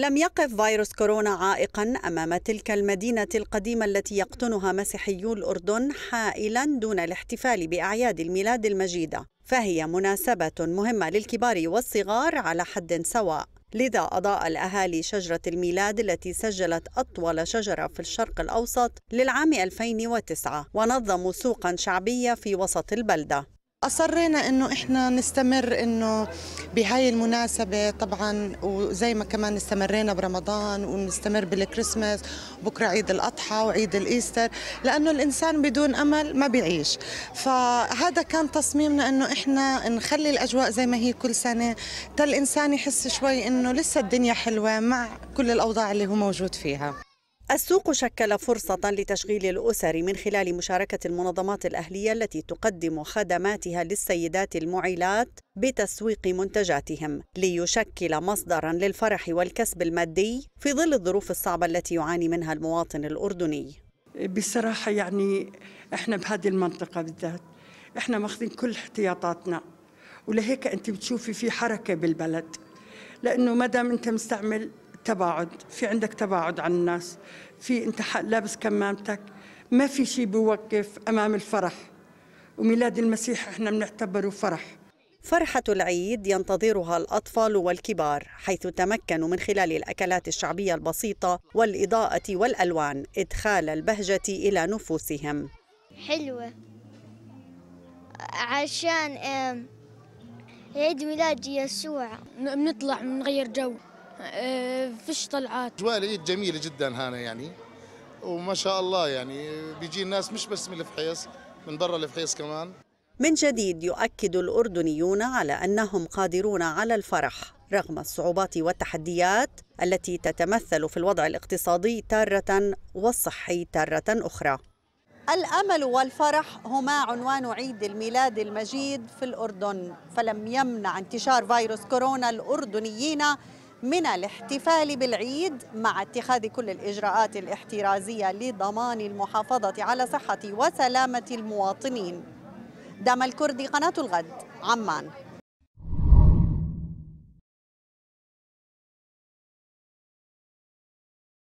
لم يقف فيروس كورونا عائقا امام تلك المدينه القديمه التي يقطنها مسيحيو الاردن حائلا دون الاحتفال باعياد الميلاد المجيده فهي مناسبه مهمه للكبار والصغار على حد سواء لذا أضاء الأهالي شجرة الميلاد التي سجلت أطول شجرة في الشرق الأوسط للعام 2009 ونظموا سوقا شعبية في وسط البلدة اصرينا انه احنا نستمر انه بهاي المناسبه طبعا وزي ما كمان استمرينا برمضان ونستمر بالكريسماس بكره عيد الاضحى وعيد الايستر لانه الانسان بدون امل ما بيعيش فهذا كان تصميمنا انه احنا نخلي الاجواء زي ما هي كل سنه تل الانسان يحس شوي انه لسه الدنيا حلوه مع كل الاوضاع اللي هو موجود فيها السوق شكل فرصة لتشغيل الأسر من خلال مشاركة المنظمات الأهلية التي تقدم خدماتها للسيدات المعيلات بتسويق منتجاتهم ليشكل مصدرا للفرح والكسب المادي في ظل الظروف الصعبة التي يعاني منها المواطن الأردني بصراحة يعني احنا بهذه المنطقة بالذات احنا ماخذين كل احتياطاتنا ولهيك انت بتشوفي في حركة بالبلد لأنه ما دام انت مستعمل تباعد في عندك تباعد عن الناس في انت لابس كمامتك ما في شيء بيوقف امام الفرح وميلاد المسيح احنا بنعتبره فرح فرحة العيد ينتظرها الأطفال والكبار حيث تمكنوا من خلال الأكلات الشعبية البسيطة والإضاءة والألوان إدخال البهجة إلى نفوسهم حلوة عشان عيد ميلاد يسوع بنطلع بنغير جو آه، فيش طلعات اجواء العيد جميله جدا هنا يعني وما شاء الله يعني بيجي الناس مش بس من الفحيص من برا الفحيص كمان من جديد يؤكد الأردنيون على أنهم قادرون على الفرح رغم الصعوبات والتحديات التي تتمثل في الوضع الاقتصادي تارة والصحي تارة أخرى الأمل والفرح هما عنوان عيد الميلاد المجيد في الأردن فلم يمنع انتشار فيروس كورونا الأردنيين من الاحتفال بالعيد مع اتخاذ كل الإجراءات الاحترازية لضمان المحافظة على صحة وسلامة المواطنين دام الكردي قناة الغد عمان